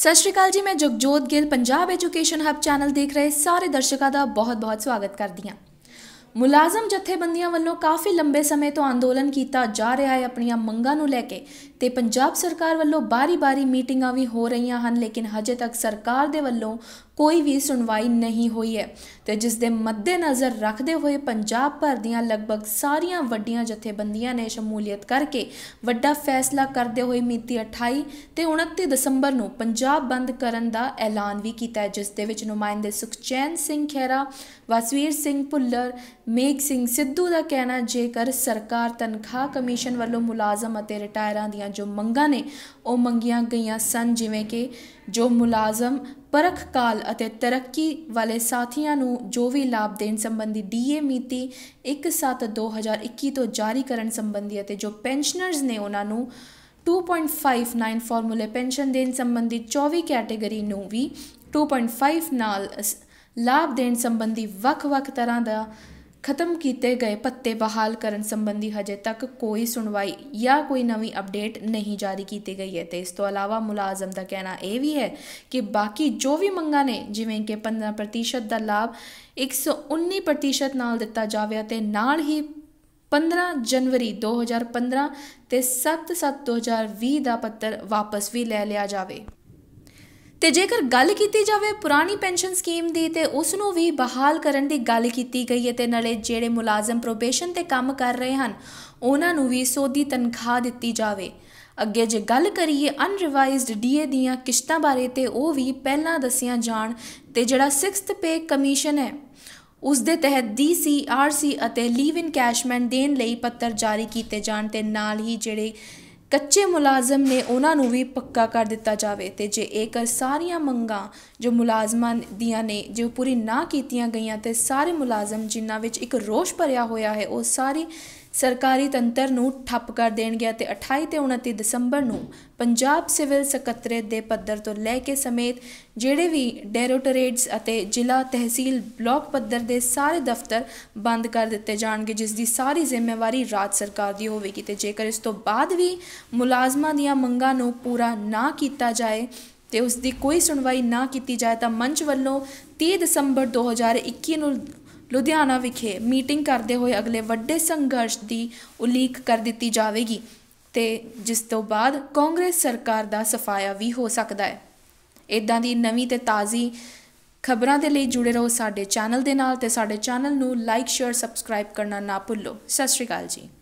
ਸਤਿ ਸ਼੍ਰੀ ਅਕਾਲ ਜੀ ਮੈਂ Jagjot Gill Punjab education hub channel ਦੇਖ ਰਹੇ ਸਾਰੇ ਦਰਸ਼ਕਾਂ ਦਾ ਬਹੁਤ-ਬਹੁਤ ਸਵਾਗਤ ਕਰਦੀ ਹਾਂ ਮੁਲਾਜ਼ਮ ਜਥੇਬੰਦੀਆਂ ਵੱਲੋਂ ਕਾਫੀ ਲੰਬੇ ਸਮੇਂ ਤੋਂ ਅੰਦੋਲਨ ਕੀਤਾ ਜਾ ਰਿਹਾ ਹੈ ਆਪਣੀਆਂ ਮੰਗਾਂ ਨੂੰ ਲੈ ਕੇ ਤੇ ਪੰਜਾਬ ਸਰਕਾਰ ਵੱਲੋਂ ਬਾਰੀ-ਬਾਰੀ ਮੀਟਿੰਗਾਂ ਵੀ ਹੋ ਰਹੀਆਂ ਹਨ ਲੇਕਿਨ ਹਜੇ ਤੱਕ ਸਰਕਾਰ ਦੇ ਵੱਲੋਂ ਕੋਈ ਵੀ ਸੁਣਵਾਈ ਨਹੀਂ ਹੋਈ ਹੈ ਤੇ ਜਿਸ ਦੇ ਮੱਦੇਨਜ਼ਰ ਰੱਖਦੇ ਹੋਏ ਪੰਜਾਬ ਭਰ ਦੀਆਂ ਲਗਭਗ ਸਾਰੀਆਂ ਵੱਡੀਆਂ ਜਥੇਬੰਦੀਆਂ ਨੇ ਸ਼ਮੂਲੀਅਤ ਕਰਕੇ ਵੱਡਾ ਫੈਸਲਾ ਕਰਦੇ ਹੋਏ ਮਿਤੀ 28 ਤੇ 29 ਦਸੰਬਰ ਨੂੰ ਪੰਜਾਬ ਬੰਦ ਕਰਨ ਦਾ ਐਲਾਨ ਵੀ ਕੀਤਾ ਹੈ ਜਿਸ ਦੇ ਵਿੱਚ ਨੁਮਾਇੰਦੇ ਸੁਖਚੈਨ ਸਿੰਘ ਖੇਰਾ ਵਸਵੀਰ ਸਿੰਘ ਪੁੱਲਰ ਮੇਕ ਸਿੰਘ ਸਿੱਧੂ ਦਾ ਕਹਿਣਾ ਜੇਕਰ ਸਰਕਾਰ ਤਨਖਾਹ ਕਮਿਸ਼ਨ ਵੱਲੋਂ ਮੁਲਾਜ਼ਮ ਅਤੇ ਰਿਟਾਇਰਾਂ ਦੀਆਂ ਜੋ ਮੰਗਾਂ ਨੇ ਉਹ ਮੰਗੀਆਂ ਗਈਆਂ ਸਨ ਜਿਵੇਂ ਕਿ ਜੋ ਮੁਲਾਜ਼ਮ ਪਰਖ ਕਾਲ ਅਤੇ ਤਰੱਕੀ ਵਾਲੇ ਸਾਥੀਆਂ ਨੂੰ ਜੋ ਵੀ ਲਾਭ ਦੇਣ ਸੰਬੰਧੀ ਡੀਏ ਮੀਤੀ 1/7/2021 ਤੋਂ ਜਾਰੀ ਕਰਨ ਸੰਬੰਧੀ ਅਤੇ ਜੋ ਪੈਨਸ਼ਨਰਸ ਨੇ ਉਹਨਾਂ ਨੂੰ 2.59 ਫਾਰਮੂਲੇ ਪੈਨਸ਼ਨ ਦੇਣ ਸੰਬੰਧੀ 24 ਕੈਟਾਗਰੀ ਨੂੰ ਵੀ 2.5 ਨਾਲ ਲਾਭ ਦੇਣ ਸੰਬੰਧੀ ਵੱਖ-ਵੱਖ ਤਰ੍ਹਾਂ ਦਾ ਖਤਮ ਕੀਤੇ ਗਏ ਪੱਤੇ ਬਹਾਲ ਕਰਨ ਸੰਬੰਧੀ ਹਜੇ ਤੱਕ ਕੋਈ ਸੁਣਵਾਈ ਜਾਂ ਕੋਈ ਨਵੀਂ ਅਪਡੇਟ ਨਹੀਂ ਜਾਰੀ ਕੀਤੀ ਗਈ ਹੈ ਤੇ ਇਸ ਤੋਂ ਇਲਾਵਾ ਮੁਲਾਜ਼ਮ ਦਾ ਕਹਿਣਾ ਇਹ ਵੀ ਹੈ ਕਿ ਬਾਕੀ ਜੋ ਵੀ ਮੰਗਾਂ ਨੇ ਜਿਵੇਂ ਕਿ 15% ਦਾ ਲਾਭ 119% ਨਾਲ ਦਿੱਤਾ ਜਾਵੇ ਅਤੇ ਨਾਲ ਹੀ 15 ਜਨਵਰੀ 2015 ਤੇ 7/7/2020 ਦਾ ਪੱਤਰ ਵਾਪਸ ਵੀ ਲੈ ਲਿਆ ਜਾਵੇ ਤੇ ਜੇਕਰ ਗੱਲ ਕੀਤੀ ਜਾਵੇ ਪੁਰਾਣੀ ਪੈਨਸ਼ਨ ਸਕੀਮ ਦੀ ਤੇ ਉਸ ਨੂੰ ਵੀ ਬਹਾਲ ਕਰਨ ਦੀ ਗੱਲ ਕੀਤੀ ਗਈ ਹੈ ਤੇ ਨਾਲੇ ਜਿਹੜੇ ਮੁਲਾਜ਼ਮ ਪ੍ਰੋਬੇਸ਼ਨ ਤੇ ਕੰਮ ਕਰ ਰਹੇ ਹਨ ਉਹਨਾਂ ਨੂੰ ਵੀ ਸੋਧੀ ਤਨਖਾਹ ਦਿੱਤੀ ਜਾਵੇ ਅੱਗੇ ਜੇ ਗੱਲ ਕਰੀਏ ਅਨਰਿਵਾਈਜ਼ਡ ਡੀਏ ਦੀਆਂ ਕਿਸ਼ਤਾਂ ਬਾਰੇ ਤੇ ਉਹ ਵੀ ਪਹਿਲਾਂ ਦੱਸੀਆਂ ਜਾਣ ਤੇ ਜਿਹੜਾ 6th ਪੇ ਕਮਿਸ਼ਨ ਹੈ ਉਸ ਦੇ ਤਹਿਤ ਆਰਸੀ ਅਤੇ ਲੀਵ ਇਨ ਕੈਸ਼ਮੈਂਟ ਦੇਣ ਲਈ ਪੱਤਰ ਜਾਰੀ ਕੀਤੇ ਜਾਣ ਤੇ ਨਾਲ ਹੀ ਜਿਹੜੇ ਕੱਚੇ ਮੁਲਾਜ਼ਮ ਨੇ ਉਹਨਾਂ ਨੂੰ ਵੀ ਪੱਕਾ ਕਰ ਦਿੱਤਾ ਜਾਵੇ ਤੇ ਜੇ ਇਹ ਸਾਰੀਆਂ ਮੰਗਾਂ ਜੋ ਮੁਲਾਜ਼ਮਾਂ ਦੀਆਂ ਨੇ ਜੋ ਪੂਰੀ ਨਾ ਕੀਤੀਆਂ ਗਈਆਂ ਤੇ ਸਾਰੇ ਮੁਲਾਜ਼ਮ ਜਿਨ੍ਹਾਂ ਵਿੱਚ ਇੱਕ ਰੋਸ਼ ਭਰਿਆ ਹੋਇਆ ਹੈ ਉਹ ਸਾਰੀ ਸਰਕਾਰੀ ਤੰਤਰ ਨੂੰ ਠੱਪ ਕਰ ਦੇਣਗੇ ਅਤੇ 28 ਤੇ 29 ਦਸੰਬਰ ਨੂੰ ਪੰਜਾਬ ਸਿਵਲ ਸਕੱਤਰੇਤ ਦੇ ਪੱਧਰ ਤੋਂ ਲੈ ਕੇ ਸਮੇਤ ਜਿਹੜੇ ਵੀ ਡੈਰੋਟਰੇਟਸ ਅਤੇ ਜ਼ਿਲ੍ਹਾ ਤਹਿਸੀਲ ਬਲਾਕ ਪੱਧਰ ਦੇ ਸਾਰੇ ਦਫ਼ਤਰ ਬੰਦ ਕਰ ਦਿੱਤੇ ਜਾਣਗੇ ਜਿਸ ਦੀ ਸਾਰੀ ਜ਼ਿੰਮੇਵਾਰੀ ਰਾਜ ਸਰਕਾਰ ਦੀ ਹੋਵੇਗੀ ਤੇ ਜੇਕਰ ਇਸ ਤੋਂ ਬਾਅਦ ਵੀ ਮੁਲਾਜ਼ਮਾਂ ਦੀਆਂ ਮੰਗਾਂ ਨੂੰ ਪੂਰਾ ਨਾ ਕੀਤਾ ਜਾਏ ਤੇ ਉਸ ਦੀ ਕੋਈ ਸੁਣਵਾਈ ਨਾ ਕੀਤੀ ਜਾਏ ਤਾਂ ਮੰਚ ਵੱਲੋਂ 30 ਦਸੰਬਰ 2021 ਨੂੰ ਲੁਧਿਆਣਾ ਵਿਖੇ ਮੀਟਿੰਗ ਕਰਦੇ ਹੋਏ ਅਗਲੇ ਵੱਡੇ ਸੰਘਰਸ਼ ਦੀ ਉਲੀਕ ਕਰ ਦਿੱਤੀ ਜਾਵੇਗੀ ਤੇ ਜਿਸ ਤੋਂ ਬਾਅਦ ਕਾਂਗਰਸ ਸਰਕਾਰ ਦਾ ਸਫਾਇਆ ਵੀ ਹੋ ਸਕਦਾ ਹੈ ਇਦਾਂ ਦੀ ਨਵੀਂ ਤੇ ਤਾਜ਼ੀ ਖਬਰਾਂ ਦੇ ਲਈ ਜੁੜੇ ਰਹੋ ਸਾਡੇ ਚੈਨਲ ਦੇ ਨਾਲ ਤੇ ਸਾਡੇ ਚੈਨਲ ਨੂੰ ਲਾਈਕ ਸ਼ੇਅਰ ਸਬਸਕ੍ਰਾਈਬ ਕਰਨਾ ਨਾ ਭੁੱਲੋ ਸਤਿ ਸ਼੍ਰੀ ਅਕਾਲ ਜੀ